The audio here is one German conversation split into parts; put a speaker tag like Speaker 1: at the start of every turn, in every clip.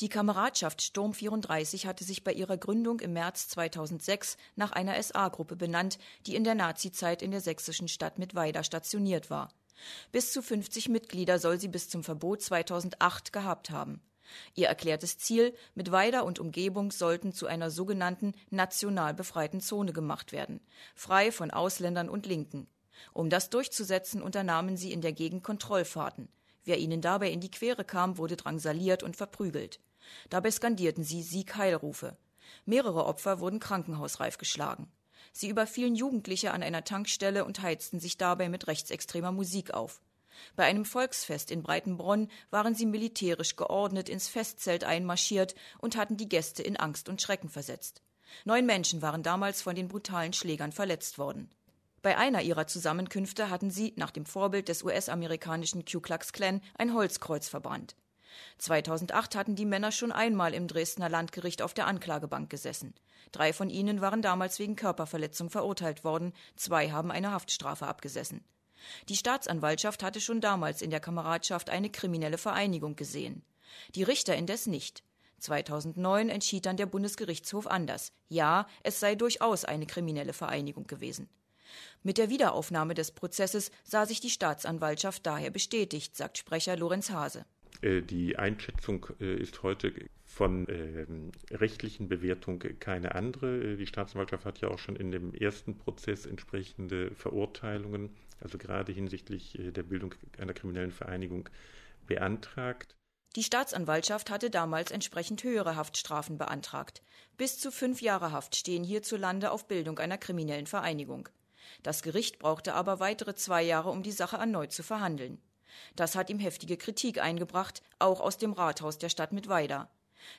Speaker 1: Die Kameradschaft Sturm 34 hatte sich bei ihrer Gründung im März 2006 nach einer SA-Gruppe benannt, die in der Nazizeit in der sächsischen Stadt Mittweida stationiert war. Bis zu 50 Mitglieder soll sie bis zum Verbot 2008 gehabt haben. Ihr erklärtes Ziel, Mittweida und Umgebung sollten zu einer sogenannten national befreiten Zone gemacht werden, frei von Ausländern und Linken. Um das durchzusetzen, unternahmen sie in der Gegend Kontrollfahrten. Wer ihnen dabei in die Quere kam, wurde drangsaliert und verprügelt. Dabei skandierten sie Siegheilrufe. Mehrere Opfer wurden krankenhausreif geschlagen. Sie überfielen Jugendliche an einer Tankstelle und heizten sich dabei mit rechtsextremer Musik auf. Bei einem Volksfest in Breitenbronn waren sie militärisch geordnet ins Festzelt einmarschiert und hatten die Gäste in Angst und Schrecken versetzt. Neun Menschen waren damals von den brutalen Schlägern verletzt worden. Bei einer ihrer Zusammenkünfte hatten sie, nach dem Vorbild des US-amerikanischen Ku Klux Klan, ein Holzkreuz verbrannt. 2008 hatten die Männer schon einmal im Dresdner Landgericht auf der Anklagebank gesessen. Drei von ihnen waren damals wegen Körperverletzung verurteilt worden, zwei haben eine Haftstrafe abgesessen. Die Staatsanwaltschaft hatte schon damals in der Kameradschaft eine kriminelle Vereinigung gesehen. Die Richter indes nicht. 2009 entschied dann der Bundesgerichtshof anders. Ja, es sei durchaus eine kriminelle Vereinigung gewesen. Mit der Wiederaufnahme des Prozesses sah sich die Staatsanwaltschaft daher bestätigt, sagt Sprecher Lorenz Hase.
Speaker 2: Äh, die Einschätzung äh, ist heute von ähm, rechtlichen Bewertung keine andere. Äh, die Staatsanwaltschaft hat ja auch schon in dem ersten Prozess entsprechende Verurteilungen, also gerade hinsichtlich der Bildung einer kriminellen Vereinigung, beantragt.
Speaker 1: Die Staatsanwaltschaft hatte damals entsprechend höhere Haftstrafen beantragt. Bis zu fünf Jahre Haft stehen hierzulande auf Bildung einer kriminellen Vereinigung. Das Gericht brauchte aber weitere zwei Jahre, um die Sache erneut zu verhandeln. Das hat ihm heftige Kritik eingebracht, auch aus dem Rathaus der Stadt Mittweida.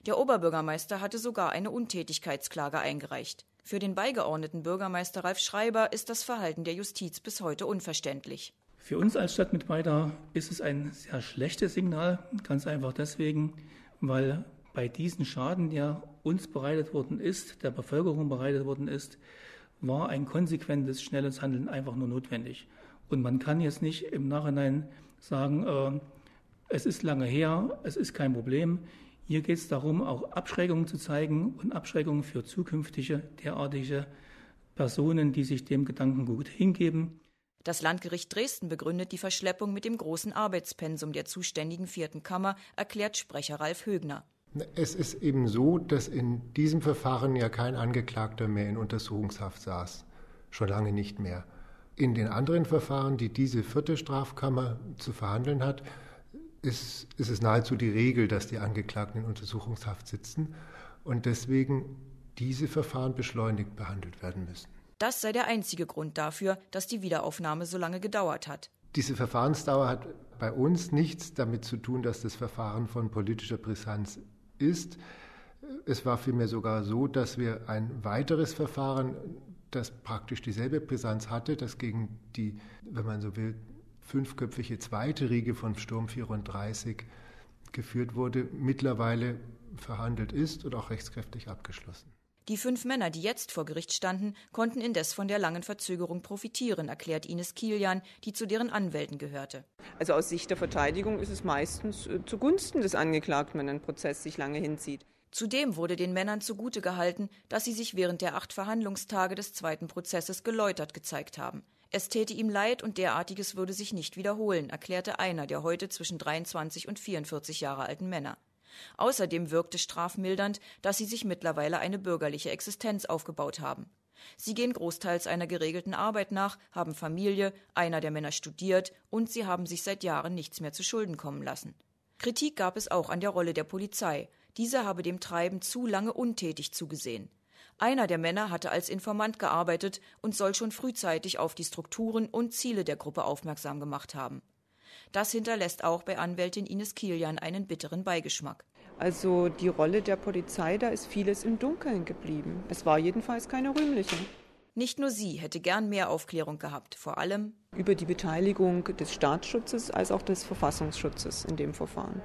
Speaker 1: Der Oberbürgermeister hatte sogar eine Untätigkeitsklage eingereicht. Für den beigeordneten Bürgermeister Ralf Schreiber ist das Verhalten der Justiz bis heute unverständlich.
Speaker 2: Für uns als Stadt Mittweida ist es ein sehr schlechtes Signal, ganz einfach deswegen, weil bei diesem Schaden, der uns bereitet worden ist, der Bevölkerung bereitet worden ist, war ein konsequentes, schnelles Handeln einfach nur notwendig. Und man kann jetzt nicht im Nachhinein sagen, äh, es ist lange her, es ist kein Problem. Hier geht es darum, auch Abschreckungen zu zeigen und Abschreckungen für zukünftige derartige Personen, die sich dem Gedankengut hingeben.
Speaker 1: Das Landgericht Dresden begründet die Verschleppung mit dem großen Arbeitspensum der zuständigen vierten Kammer, erklärt Sprecher Ralf Högner.
Speaker 3: Es ist eben so, dass in diesem Verfahren ja kein Angeklagter mehr in Untersuchungshaft saß. Schon lange nicht mehr. In den anderen Verfahren, die diese vierte Strafkammer zu verhandeln hat, ist, ist es nahezu die Regel, dass die Angeklagten in Untersuchungshaft sitzen und deswegen diese Verfahren beschleunigt behandelt werden müssen.
Speaker 1: Das sei der einzige Grund dafür, dass die Wiederaufnahme so lange gedauert hat.
Speaker 3: Diese Verfahrensdauer hat bei uns nichts damit zu tun, dass das Verfahren von politischer Brisanz ist. Es war vielmehr sogar so, dass wir ein weiteres Verfahren, das praktisch dieselbe Brisanz hatte, das gegen die, wenn man so will, fünfköpfige zweite Riege von Sturm 34 geführt wurde, mittlerweile verhandelt ist und auch rechtskräftig abgeschlossen.
Speaker 1: Die fünf Männer, die jetzt vor Gericht standen, konnten indes von der langen Verzögerung profitieren, erklärt Ines Kilian, die zu deren Anwälten gehörte. Also aus Sicht der Verteidigung ist es meistens äh, zugunsten des Angeklagten, wenn ein Prozess sich lange hinzieht. Zudem wurde den Männern zugute gehalten, dass sie sich während der acht Verhandlungstage des zweiten Prozesses geläutert gezeigt haben. Es täte ihm leid und derartiges würde sich nicht wiederholen, erklärte einer der heute zwischen 23 und 44 Jahre alten Männer. Außerdem wirkte strafmildernd, dass sie sich mittlerweile eine bürgerliche Existenz aufgebaut haben. Sie gehen großteils einer geregelten Arbeit nach, haben Familie, einer der Männer studiert und sie haben sich seit Jahren nichts mehr zu Schulden kommen lassen. Kritik gab es auch an der Rolle der Polizei. Diese habe dem Treiben zu lange untätig zugesehen. Einer der Männer hatte als Informant gearbeitet und soll schon frühzeitig auf die Strukturen und Ziele der Gruppe aufmerksam gemacht haben. Das hinterlässt auch bei Anwältin Ines Kilian einen bitteren Beigeschmack. Also die Rolle der Polizei, da ist vieles im Dunkeln geblieben. Es war jedenfalls keine rühmliche. Nicht nur sie hätte gern mehr Aufklärung gehabt, vor allem über die Beteiligung des Staatsschutzes als auch des Verfassungsschutzes in dem Verfahren.